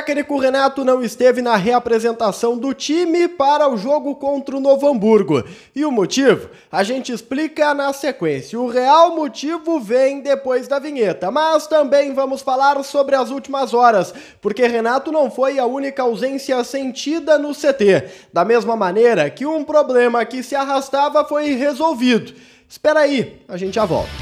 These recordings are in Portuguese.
técnico Renato não esteve na reapresentação do time para o jogo contra o Novo Hamburgo. E o motivo? A gente explica na sequência. O real motivo vem depois da vinheta, mas também vamos falar sobre as últimas horas, porque Renato não foi a única ausência sentida no CT. Da mesma maneira que um problema que se arrastava foi resolvido. Espera aí, a gente já volta.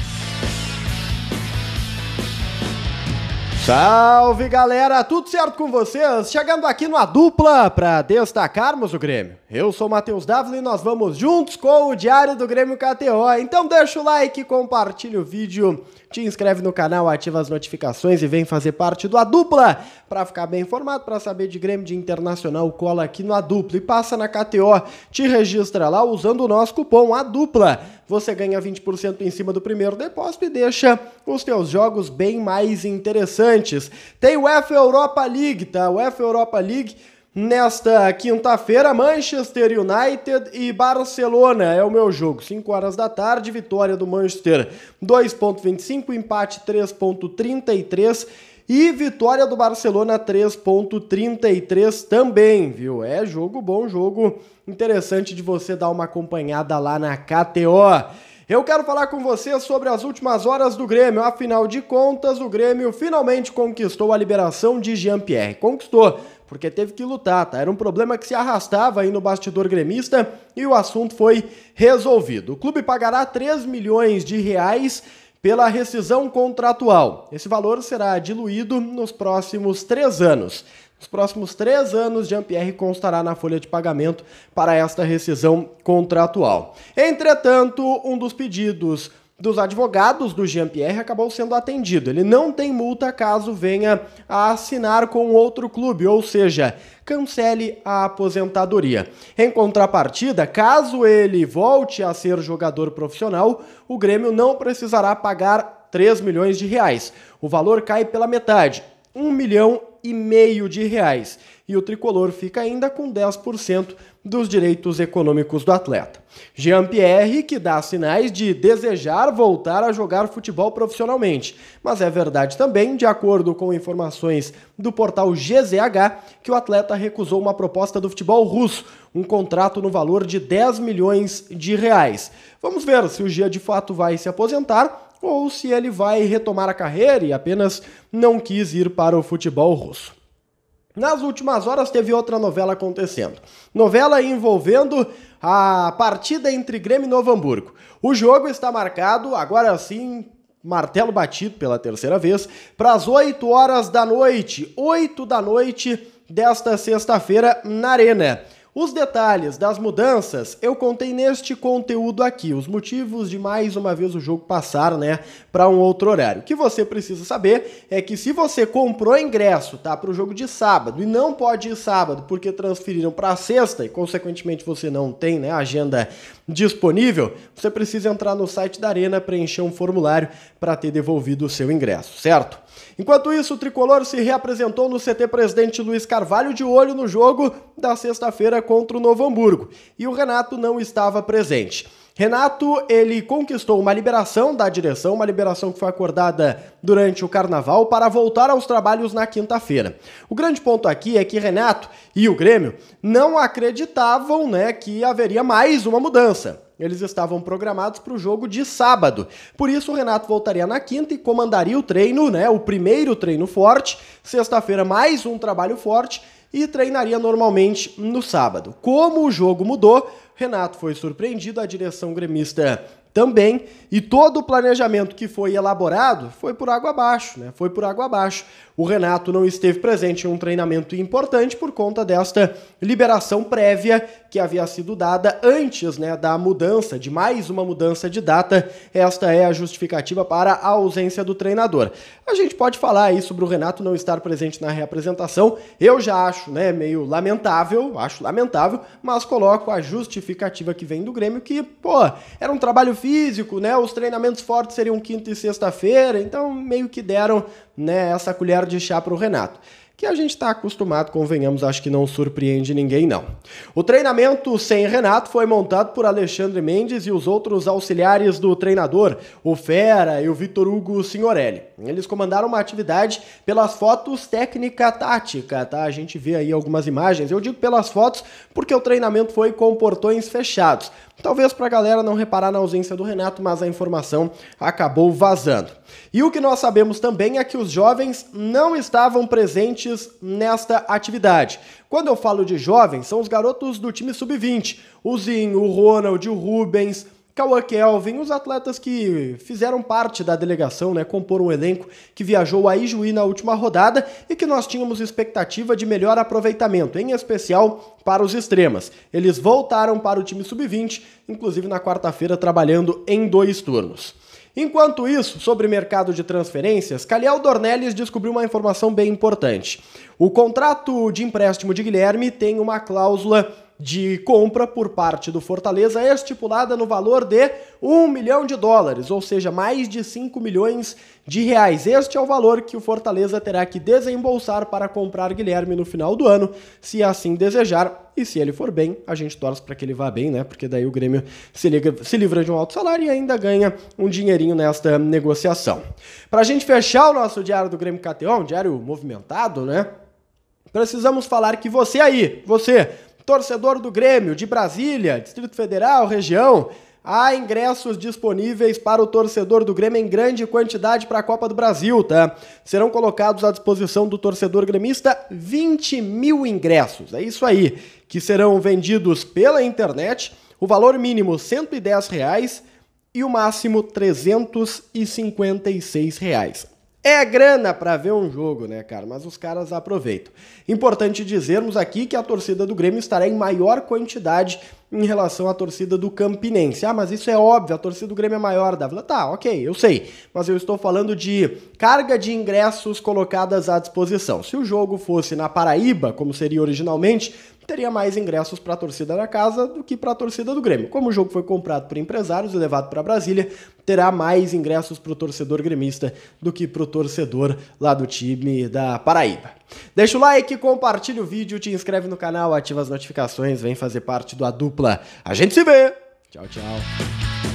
Salve galera, tudo certo com vocês? Chegando aqui numa dupla para destacarmos o Grêmio. Eu sou Matheus Dávila e nós vamos juntos com o Diário do Grêmio KTO. Então deixa o like, compartilha o vídeo, te inscreve no canal, ativa as notificações e vem fazer parte do A Dupla. Para ficar bem informado, para saber de Grêmio de Internacional, cola aqui no A Dupla e passa na KTO, te registra lá usando o nosso cupom A Dupla. Você ganha 20% em cima do primeiro depósito e deixa os teus jogos bem mais interessantes. Tem o F Europa League, tá? O F Europa League Nesta quinta-feira, Manchester United e Barcelona é o meu jogo. 5 horas da tarde, vitória do Manchester 2.25, empate 3.33 e vitória do Barcelona 3.33 também, viu? É jogo bom, jogo interessante de você dar uma acompanhada lá na KTO. Eu quero falar com você sobre as últimas horas do Grêmio. Afinal de contas, o Grêmio finalmente conquistou a liberação de Jean-Pierre. Conquistou, porque teve que lutar, tá? Era um problema que se arrastava aí no bastidor gremista e o assunto foi resolvido. O clube pagará 3 milhões de reais pela rescisão contratual. Esse valor será diluído nos próximos três anos. Os próximos três anos, Jean-Pierre constará na folha de pagamento para esta rescisão contratual. Entretanto, um dos pedidos dos advogados do Jean-Pierre acabou sendo atendido. Ele não tem multa caso venha a assinar com outro clube, ou seja, cancele a aposentadoria. Em contrapartida, caso ele volte a ser jogador profissional, o Grêmio não precisará pagar 3 milhões de reais. O valor cai pela metade, 1 milhão e meio de reais. E o tricolor fica ainda com 10% dos direitos econômicos do atleta. Jean Pierre, que dá sinais de desejar voltar a jogar futebol profissionalmente. Mas é verdade também, de acordo com informações do portal GZH, que o atleta recusou uma proposta do futebol russo, um contrato no valor de 10 milhões de reais. Vamos ver se o Jean de fato vai se aposentar ou se ele vai retomar a carreira e apenas não quis ir para o futebol russo. Nas últimas horas teve outra novela acontecendo. Novela envolvendo a partida entre Grêmio e Novo Hamburgo. O jogo está marcado, agora sim, martelo batido pela terceira vez, para as 8 horas da noite, 8 da noite desta sexta-feira na Arena. Os detalhes das mudanças eu contei neste conteúdo aqui, os motivos de mais uma vez o jogo passar, né, para um outro horário. O que você precisa saber é que se você comprou ingresso, tá, para o jogo de sábado e não pode ir sábado porque transferiram para sexta e consequentemente você não tem, né, agenda disponível, você precisa entrar no site da Arena, preencher um formulário para ter devolvido o seu ingresso, certo? Enquanto isso, o tricolor se reapresentou no CT presidente Luiz Carvalho de olho no jogo da sexta-feira contra o Novo Hamburgo e o Renato não estava presente. Renato, ele conquistou uma liberação da direção, uma liberação que foi acordada durante o carnaval para voltar aos trabalhos na quinta-feira. O grande ponto aqui é que Renato e o Grêmio não acreditavam, né, que haveria mais uma mudança. Eles estavam programados para o jogo de sábado. Por isso, o Renato voltaria na quinta e comandaria o treino, né? O primeiro treino forte. Sexta-feira, mais um trabalho forte. E treinaria normalmente no sábado. Como o jogo mudou, Renato foi surpreendido, a direção gremista também, e todo o planejamento que foi elaborado foi por água abaixo, né? Foi por água abaixo. O Renato não esteve presente em um treinamento importante por conta desta liberação prévia que havia sido dada antes, né, da mudança, de mais uma mudança de data. Esta é a justificativa para a ausência do treinador. A gente pode falar aí sobre o Renato não estar presente na reapresentação. Eu já acho, né, meio lamentável, acho lamentável, mas coloco a justificativa que vem do Grêmio que, pô, era um trabalho físico, né? Os treinamentos fortes seriam quinta e sexta-feira, então meio que deram né, essa colher de chá para o Renato que a gente está acostumado, convenhamos, acho que não surpreende ninguém, não. O treinamento sem Renato foi montado por Alexandre Mendes e os outros auxiliares do treinador, o Fera e o Vitor Hugo Signorelli. Eles comandaram uma atividade pelas fotos técnica-tática, tá? A gente vê aí algumas imagens. Eu digo pelas fotos porque o treinamento foi com portões fechados Talvez para a galera não reparar na ausência do Renato, mas a informação acabou vazando. E o que nós sabemos também é que os jovens não estavam presentes nesta atividade. Quando eu falo de jovens, são os garotos do time sub-20. O Zinho, o Ronald, o Rubens, Cauã Kelvin, os atletas que fizeram parte da delegação, né, comporam um elenco que viajou a Ijuí na última rodada e que nós tínhamos expectativa de melhor aproveitamento, em especial para os extremas. Eles voltaram para o time sub-20, inclusive na quarta-feira trabalhando em dois turnos. Enquanto isso, sobre mercado de transferências, Caliel Dornelles descobriu uma informação bem importante. O contrato de empréstimo de Guilherme tem uma cláusula de compra por parte do Fortaleza é estipulada no valor de 1 milhão de dólares, ou seja, mais de 5 milhões de reais. Este é o valor que o Fortaleza terá que desembolsar para comprar Guilherme no final do ano, se assim desejar. E se ele for bem, a gente torce para que ele vá bem, né? Porque daí o Grêmio se, liga, se livra de um alto salário e ainda ganha um dinheirinho nesta negociação. Para a gente fechar o nosso Diário do Grêmio KTO, um diário movimentado, né? Precisamos falar que você aí, você Torcedor do Grêmio de Brasília, Distrito Federal, região, há ingressos disponíveis para o torcedor do Grêmio em grande quantidade para a Copa do Brasil, tá? Serão colocados à disposição do torcedor gremista 20 mil ingressos. É isso aí, que serão vendidos pela internet. O valor mínimo R$ 110 reais e o máximo R$ 356. Reais. É grana para ver um jogo, né, cara? Mas os caras aproveitam. Importante dizermos aqui que a torcida do Grêmio estará em maior quantidade em relação à torcida do Campinense. Ah, mas isso é óbvio, a torcida do Grêmio é maior, Dávila. Tá, ok, eu sei. Mas eu estou falando de carga de ingressos colocadas à disposição. Se o jogo fosse na Paraíba, como seria originalmente, teria mais ingressos para a torcida da casa do que para a torcida do Grêmio. Como o jogo foi comprado por empresários e levado para Brasília, terá mais ingressos para o torcedor gremista do que para o torcedor lá do time da Paraíba. Deixa o like, compartilha o vídeo, te inscreve no canal, ativa as notificações, vem fazer parte do A Dupla. A gente se vê! Tchau, tchau.